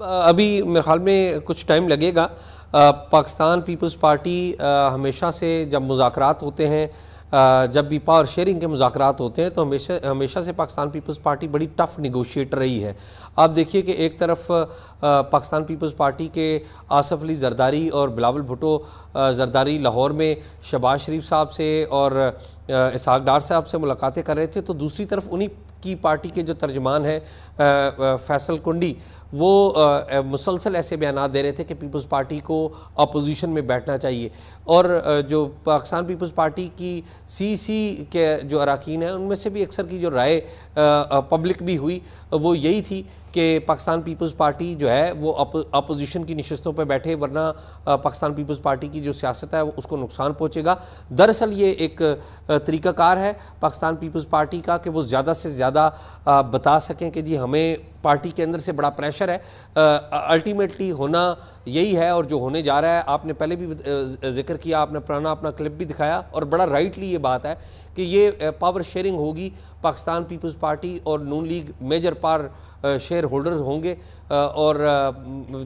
अभी मेरे ख्याल में कुछ टाइम लगेगा पाकिस्तान पीपल्स पार्टी हमेशा से जब मुजाकर होते हैं जब भी पावर शेयरिंग के मुजाकर होते हैं तो हमेशा हमेशा से पाकिस्तान पीपल्स पार्टी बड़ी टफ़ निगोशिएटर रही है आप देखिए कि एक तरफ पाकिस्तान पीपल्स पार्टी के आसफ़ अली जरदारी और बिलावल भुटो जरदारी लाहौर में शबाज शरीफ साहब से और इसहाक डार साहब से मुलाकातें कर रहे थे तो दूसरी तरफ उन्हीं की पार्टी के जो तर्जमान हैं फैसल कुंडी वो मुसलसल ऐसे बयान दे रहे थे कि पीपल्स पार्टी को अपोजिशन में बैठना चाहिए और जो पाकिस्तान पीपल्स पार्टी की सी सी के जो अरकान हैं उनमें से भी अक्सर की जो राय पब्लिक भी हुई वो यही थी कि पाकिस्तान पीपल्स पार्टी जो है वो अपोजिशन की नशस्तों पर बैठे वरना पाकिस्तान पीपल्स पार्टी की जो सियासत है वो उसको नुकसान पहुँचेगा दरअसल ये एक तरीकाकार है पाकिस्तान पीपल्स पार्टी का कि वो ज़्यादा से ज़्यादा बता सकें कि जी हमें पार्टी के अंदर से बड़ा प्रेशर है अल्टीमेटली होना यही है और जो होने जा रहा है आपने पहले भी जिक्र किया आपने पुराना अपना क्लिप भी दिखाया और बड़ा राइटली ये बात है कि ये पावर शेयरिंग होगी पाकिस्तान पीपल्स पार्टी और नून लीग मेजर पार शेयर होल्डर्स होंगे और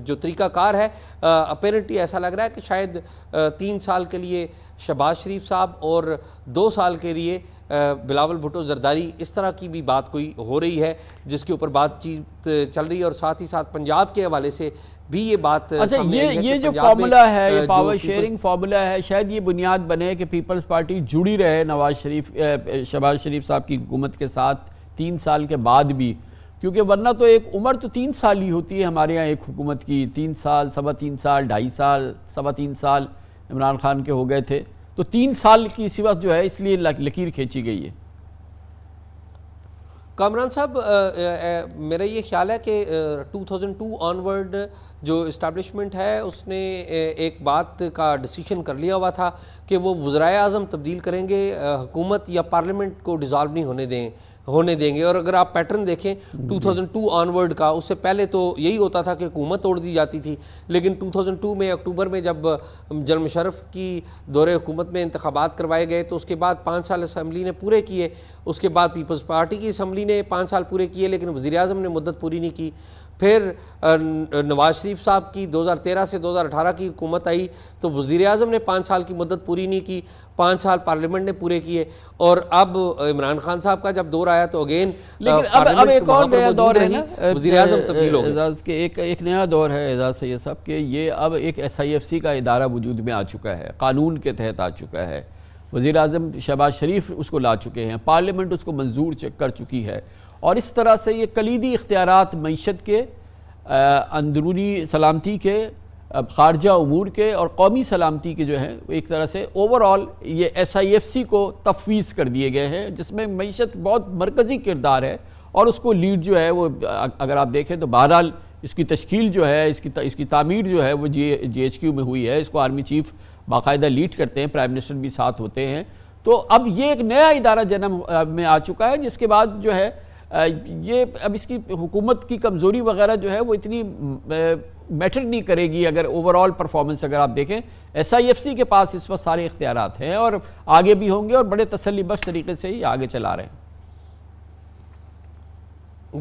जो तरीकाकार है अपेरेंटली ऐसा लग रहा है कि शायद तीन साल के लिए शहबाज शरीफ साहब और दो साल के लिए बिलावल भुटो जरदारी इस तरह की भी बात कोई हो रही है जिसके ऊपर बातचीत चल रही है और साथ ही साथ पंजाब के हवाले से भी ये बात अच्छा ये ये जो फार्मूला है ये पावर शेयरिंग फार्मूला है शायद ये बुनियाद बने कि पीपल्स पार्टी जुड़ी रहे नवाज शरीफ शहबाज शरीफ साहब की हुकूमत के साथ तीन साल के बाद भी क्योंकि वरना तो एक उम्र तो तीन साल ही होती है हमारे यहाँ एक हुकूमत की तीन साल सवा तीन साल ढाई साल सवा तीन साल इमरान खान के हो गए थे तो तीन साल की इसी वक्त जो है इसलिए लकीर खींची गई है कामरान साहब मेरा ये ख्याल है कि 2002 ऑनवर्ड जो इस्टबलिशमेंट है उसने एक बात का डिसीशन कर लिया हुआ था कि वो वज़रा अजम तब्दील करेंगे हुकूमत या पार्लियामेंट को डिज़ोल्व नहीं होने दें होने देंगे और अगर आप पैटर्न देखें 2002 हम्म। ऑनवर्ड का उससे पहले तो यही होता था कि हुकूमत तोड़ दी जाती थी लेकिन 2002 में अक्टूबर में जब जनरल मुशरफ की दौरे हुकूमत में इंतबात करवाए गए तो उसके बाद पाँच साल असम्बली ने पूरे किए उसके बाद पीपल्स पार्टी की असम्बली ने पाँच साल पूरे किए लेकिन वज़ी अजम ने मदद पूरी नहीं की फिर नवाज़ शरीफ साहब की 2013 से 2018 की हुकूमत आई तो वज़ी अजम ने पाँच साल की मदद पूरी नहीं की पाँच साल पार्लियामेंट ने पूरे किए और अब इमरान खान साहब का जब दौर आया तो अगेन लेकिन अब अब एक और नया दौर है वजी अजम तब्दील हो एजाज के एक एक नया दौर है एजाज सैद साहब के ये अब एक एस आई एफ सी का इदारा वजूद में आ चुका है कानून के तहत आ चुका है वज़ी अजम शहबाज शरीफ उसको ला चुके हैं पार्लियामेंट उसको मंजूर कर चुकी है और इस तरह से ये कलीदी इख्तियार मीशत के अंदरूनी सलामती के खारजा अमूर के और कौमी सलामती के जो हैं एक तरह से ओवरऑल ये एस आई एफ सी को तफवीज़ कर दिए गए हैं जिसमें मीशत बहुत मरकज़ी किरदार है और उसको लीड जो है वो अगर आप देखें तो बहरहाल इसकी तश्ील जो है इसकी इसकी तामीर जो है वो जी जी एच क्यू में हुई है इसको आर्मी चीफ़ बाकायदा लीड करते हैं प्राइम मिनिस्टर भी साथ होते हैं तो अब ये एक नया इदारा जन्म में आ चुका है जिसके बाद जो है ये अब इसकी हुकूमत की कमज़ोरी वगैरह जो है वो इतनी मैटर नहीं करेगी अगर ओवरऑल परफॉर्मेंस अगर आप देखें एस आई एफ सी के पास इस वक्त सारे इख्तियार हैं और आगे भी होंगे और बड़े तसली बख्श तरीके से ही आगे चला रहे हैं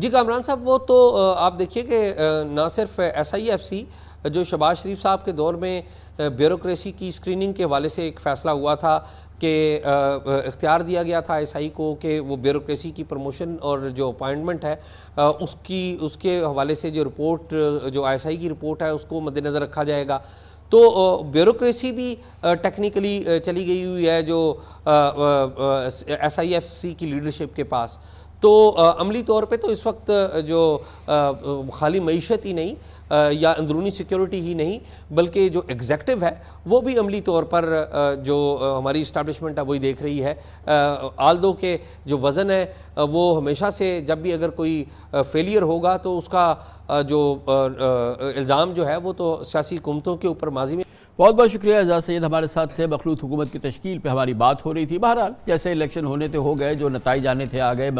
जी कामरान साहब वो तो आप देखिए कि ना सिर्फ एस आई एफ सी जो शबाज शरीफ साहब के दौर में ब्यूरोसी की स्क्रीनिंग के हवाले से एक फ़ैसला हुआ था कि इख्तियार दिया गया था एस आई को कि वो ब्यूरोसी की प्रमोशन और जो अपॉइंटमेंट है उसकी उसके हवाले से जो रिपोर्ट जो एस आई की रिपोर्ट है उसको मद्देनज़र रखा जाएगा तो ब्यूरोसी भी टेक्निकली चली गई हुई है जो एस आई एफ सी की लीडरशिप के पास तो अमली तौर पे तो इस वक्त जो खाली मीशत ही नहीं या अंदरूनी सिक्योरिटी ही नहीं बल्कि जो एग्जेक्टिव है वो भी अमली तौर पर जो हमारी इस्टबलिशमेंट है वही देख रही है आल दो के जो वज़न है वो हमेशा से जब भी अगर कोई फेलियर होगा तो उसका जो इल्ज़ाम जो है वो तो सियासी हुकूमतों के ऊपर माजी में बहुत बहुत शुक्रिया एजाज सैद हमारे साथ थे मखलूत हुकूमत की तश्कील पर हमारी बात हो रही थी बहरहाल जैसे इलेक्शन होने थे तो हो गए जो नतज आने थे आ गए